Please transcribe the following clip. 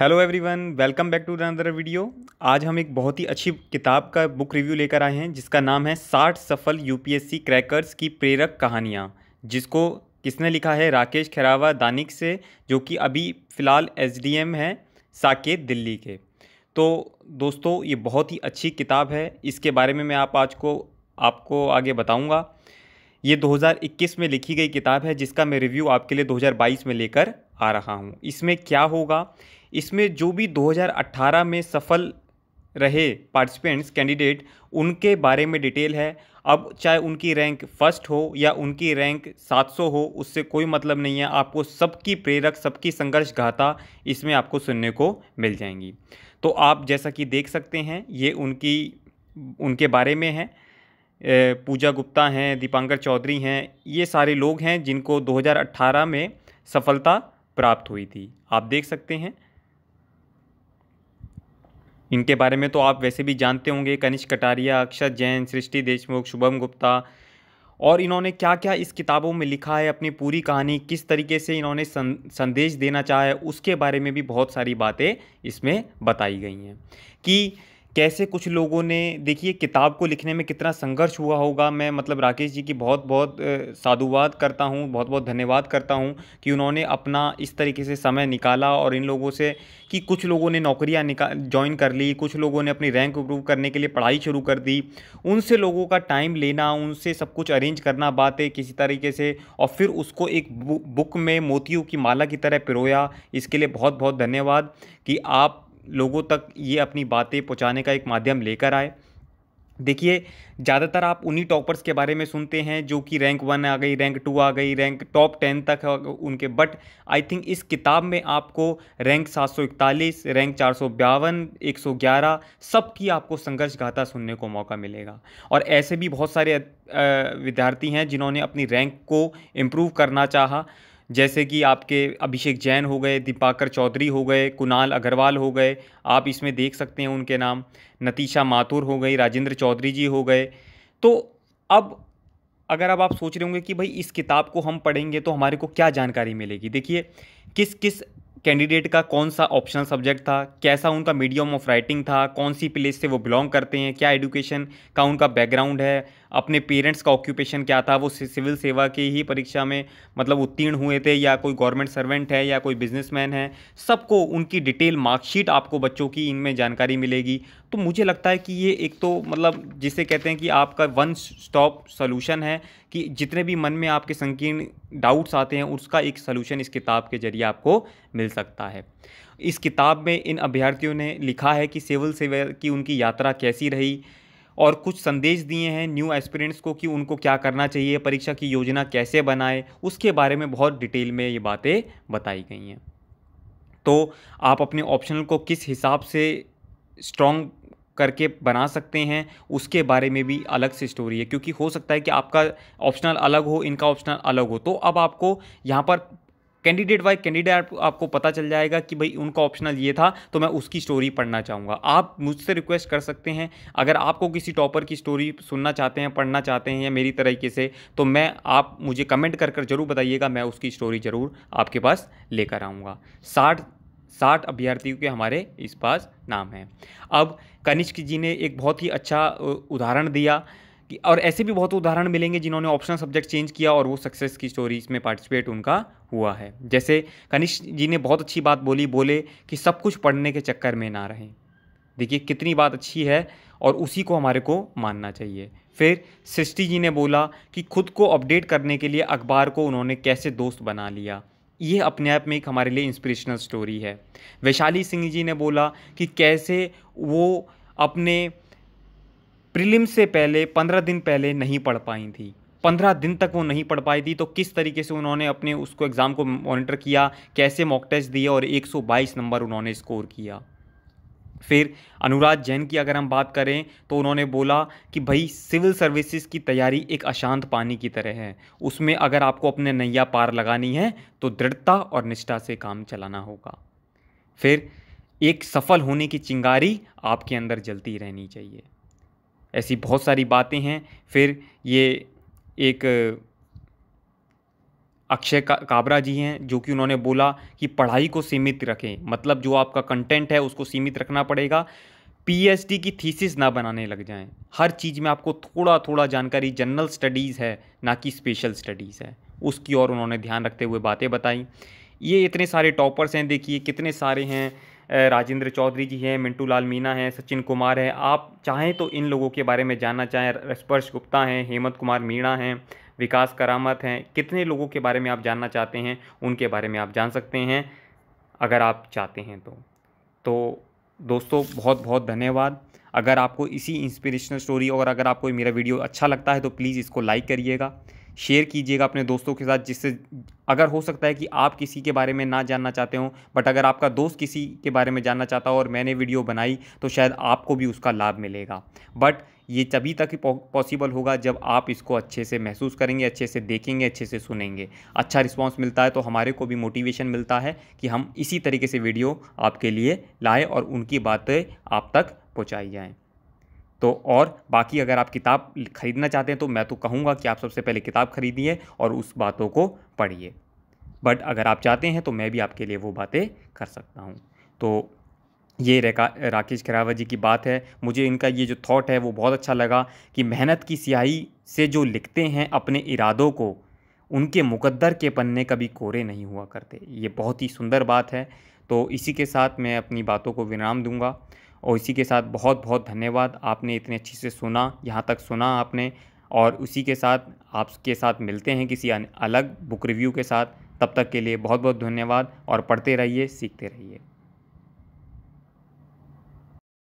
hello everyone welcome back to another video आज हम एक बहुत ही अच्छी किताब का बुक रिव्यू लेकर आए हैं जिसका नाम है साठ सफल यूपीएससी क्रैकर्स की प्रेरक कहानियाँ जिसको किसने लिखा है राकेश खेरावा दानिक से जो कि अभी फ़िलहाल एसडीएम है साकेत दिल्ली के तो दोस्तों ये बहुत ही अच्छी किताब है इसके बारे में मैं आप आज को आपको आगे बताऊँगा ये 2021 में लिखी गई किताब है जिसका मैं रिव्यू आपके लिए 2022 में लेकर आ रहा हूँ इसमें क्या होगा इसमें जो भी 2018 में सफल रहे पार्टिसिपेंट्स कैंडिडेट उनके बारे में डिटेल है अब चाहे उनकी रैंक फर्स्ट हो या उनकी रैंक 700 हो उससे कोई मतलब नहीं है आपको सबकी प्रेरक सबकी संघर्ष गाथा इसमें आपको सुनने को मिल जाएंगी तो आप जैसा कि देख सकते हैं ये उनकी उनके बारे में है पूजा गुप्ता हैं दीपांकर चौधरी हैं ये सारे लोग हैं जिनको 2018 में सफलता प्राप्त हुई थी आप देख सकते हैं इनके बारे में तो आप वैसे भी जानते होंगे कनिष्क कटारिया अक्षत जैन सृष्टि देशमुख शुभम गुप्ता और इन्होंने क्या क्या इस किताबों में लिखा है अपनी पूरी कहानी किस तरीके से इन्होंने संदेश देना चाहा है उसके बारे में भी बहुत सारी बातें इसमें बताई गई हैं कि कैसे कुछ लोगों ने देखिए किताब को लिखने में कितना संघर्ष हुआ होगा मैं मतलब राकेश जी की बहुत बहुत साधुवाद करता हूँ बहुत बहुत धन्यवाद करता हूँ कि उन्होंने अपना इस तरीके से समय निकाला और इन लोगों से कि कुछ लोगों ने नौकरियाँ निका ज्वाइन कर ली कुछ लोगों ने अपनी रैंक इम्प्रूव करने के लिए पढ़ाई शुरू कर दी उनसे लोगों का टाइम लेना उनसे सब कुछ अरेंज करना बातें किसी तरीके से और फिर उसको एक बुक में मोतियों की माला की तरह पिरोया इसके लिए बहुत बहुत धन्यवाद कि आप लोगों तक ये अपनी बातें पहुँचाने का एक माध्यम लेकर आए देखिए ज़्यादातर आप उन्हीं टॉपर्स के बारे में सुनते हैं जो कि रैंक वन आ गई रैंक टू आ गई रैंक टॉप टेन तक उनके बट आई थिंक इस किताब में आपको रैंक सात सौ इकतालीस रैंक चार सौ बयावन एक सौ ग्यारह सब की आपको संघर्ष गाथा सुनने को मौका मिलेगा और ऐसे भी बहुत सारे विद्यार्थी हैं जिन्होंने अपनी रैंक को इम्प्रूव करना चाहा जैसे कि आपके अभिषेक जैन हो गए दीपाकर चौधरी हो गए कुणाल अग्रवाल हो गए आप इसमें देख सकते हैं उनके नाम नतीशा माथुर हो गई राजेंद्र चौधरी जी हो गए तो अब अगर अब आप सोच रहे होंगे कि भाई इस किताब को हम पढ़ेंगे तो हमारे को क्या जानकारी मिलेगी देखिए किस किस कैंडिडेट का कौन सा ऑप्शनल सब्जेक्ट था कैसा उनका मीडियम ऑफ राइटिंग था कौन सी प्लेस से वो बिलोंग करते हैं क्या एडुकेशन का उनका बैकग्राउंड है अपने पेरेंट्स का ऑक्यूपेशन क्या था वो सिविल सेवा की ही परीक्षा में मतलब उत्तीर्ण हुए थे या कोई गवर्नमेंट सर्वेंट है या कोई बिजनेसमैन है सबको उनकी डिटेल मार्कशीट आपको बच्चों की इनमें जानकारी मिलेगी तो मुझे लगता है कि ये एक तो मतलब जिसे कहते हैं कि आपका वन स्टॉप सोल्यूशन है कि जितने भी मन में आपके संकीर्ण डाउट्स आते हैं उसका एक सोल्यूशन इस किताब के जरिए आपको मिल सकता है इस किताब में इन अभ्यर्थियों ने लिखा है कि सिविल सेवा की उनकी यात्रा कैसी रही और कुछ संदेश दिए हैं न्यू एस्पिरेंट्स को कि उनको क्या करना चाहिए परीक्षा की योजना कैसे बनाए उसके बारे में बहुत डिटेल में ये बातें बताई गई हैं तो आप अपने ऑप्शनल को किस हिसाब से स्ट्रॉन्ग करके बना सकते हैं उसके बारे में भी अलग से स्टोरी है क्योंकि हो सकता है कि आपका ऑप्शनल अलग हो इनका ऑप्शनल अलग हो तो अब आपको यहाँ पर कैंडिडेट बाई कैंडिडेट आपको पता चल जाएगा कि भाई उनका ऑप्शनल ये था तो मैं उसकी स्टोरी पढ़ना चाहूँगा आप मुझसे रिक्वेस्ट कर सकते हैं अगर आपको किसी टॉपर की स्टोरी सुनना चाहते हैं पढ़ना चाहते हैं या मेरी तरीके से तो मैं आप मुझे कमेंट कर कर जरूर बताइएगा मैं उसकी स्टोरी ज़रूर आपके पास लेकर आऊँगा साठ साठ अभ्यर्थियों के हमारे इस पास नाम हैं अब कनिष्क जी ने एक बहुत ही अच्छा उदाहरण दिया कि और ऐसे भी बहुत उदाहरण मिलेंगे जिन्होंने ऑप्शनल सब्जेक्ट चेंज किया और वो सक्सेस की स्टोरीज में पार्टिसिपेट उनका हुआ है जैसे कनिष्ठ जी ने बहुत अच्छी बात बोली बोले कि सब कुछ पढ़ने के चक्कर में ना रहें देखिए कितनी बात अच्छी है और उसी को हमारे को मानना चाहिए फिर सृष्टि जी ने बोला कि खुद को अपडेट करने के लिए अखबार को उन्होंने कैसे दोस्त बना लिया ये अपने आप में एक हमारे लिए इंस्पिरेशनल स्टोरी है वैशाली सिंह जी ने बोला कि कैसे वो अपने प्रिलिम से पहले पंद्रह दिन पहले नहीं पढ़ पाई थी पंद्रह दिन तक वो नहीं पढ़ पाई थी तो किस तरीके से उन्होंने अपने उसको एग्ज़ाम को मॉनिटर किया कैसे मॉक टेस्ट दिए और 122 नंबर उन्होंने स्कोर किया फिर अनुराग जैन की अगर हम बात करें तो उन्होंने बोला कि भाई सिविल सर्विसेज की तैयारी एक अशांत पानी की तरह है उसमें अगर आपको अपने नैया पार लगानी है तो दृढ़ता और निष्ठा से काम चलाना होगा फिर एक सफल होने की चिंगारी आपके अंदर जलती रहनी चाहिए ऐसी बहुत सारी बातें हैं फिर ये एक अक्षय का, काबरा जी हैं जो कि उन्होंने बोला कि पढ़ाई को सीमित रखें मतलब जो आपका कंटेंट है उसको सीमित रखना पड़ेगा पीएचडी की थीसिस ना बनाने लग जाएं हर चीज़ में आपको थोड़ा थोड़ा जानकारी जनरल स्टडीज़ है ना कि स्पेशल स्टडीज़ है उसकी ओर उन्होंने ध्यान रखते हुए बातें बताई ये इतने सारे टॉपर्स हैं देखिए कितने सारे हैं राजेंद्र चौधरी जी हैं मिंटू लाल मीना हैं सचिन कुमार हैं आप चाहें तो इन लोगों के बारे में जानना चाहें स्पर्श गुप्ता हैं हेमंत कुमार मीणा हैं विकास करामत हैं कितने लोगों के बारे में आप जानना चाहते हैं उनके बारे में आप जान सकते हैं अगर आप चाहते हैं तो तो दोस्तों बहुत बहुत धन्यवाद अगर आपको इसी इंस्पिरेशनल स्टोरी और अगर आपको मेरा वीडियो अच्छा लगता है तो प्लीज़ इसको लाइक करिएगा शेयर कीजिएगा अपने दोस्तों के साथ जिससे अगर हो सकता है कि आप किसी के बारे में ना जानना चाहते हो बट अगर आपका दोस्त किसी के बारे में जानना चाहता हो और मैंने वीडियो बनाई तो शायद आपको भी उसका लाभ मिलेगा बट ये तभी तक पॉसिबल होगा जब आप इसको अच्छे से महसूस करेंगे अच्छे से देखेंगे अच्छे से सुनेंगे अच्छा रिस्पॉन्स मिलता है तो हमारे को भी मोटिवेशन मिलता है कि हम इसी तरीके से वीडियो आपके लिए लाएँ और उनकी बातें आप तक पहुँचाई जाएँ तो और बाकी अगर आप किताब खरीदना चाहते हैं तो मैं तो कहूँगा कि आप सबसे पहले किताब खरीदिए और उस बातों को पढ़िए बट अगर आप चाहते हैं तो मैं भी आपके लिए वो बातें कर सकता हूँ तो ये राकेश खरावत जी की बात है मुझे इनका ये जो थॉट है वो बहुत अच्छा लगा कि मेहनत की स्याही से जो लिखते हैं अपने इरादों को उनके मुकद्दर के पन्ने कभी कोरे नहीं हुआ करते ये बहुत ही सुंदर बात है तो इसी के साथ मैं अपनी बातों को विराम दूंगा और इसी के साथ बहुत बहुत धन्यवाद आपने इतने अच्छे से सुना यहाँ तक सुना आपने और उसी के साथ आपके साथ मिलते हैं किसी अलग बुक रिव्यू के साथ तब तक के लिए बहुत बहुत धन्यवाद और पढ़ते रहिए सीखते रहिए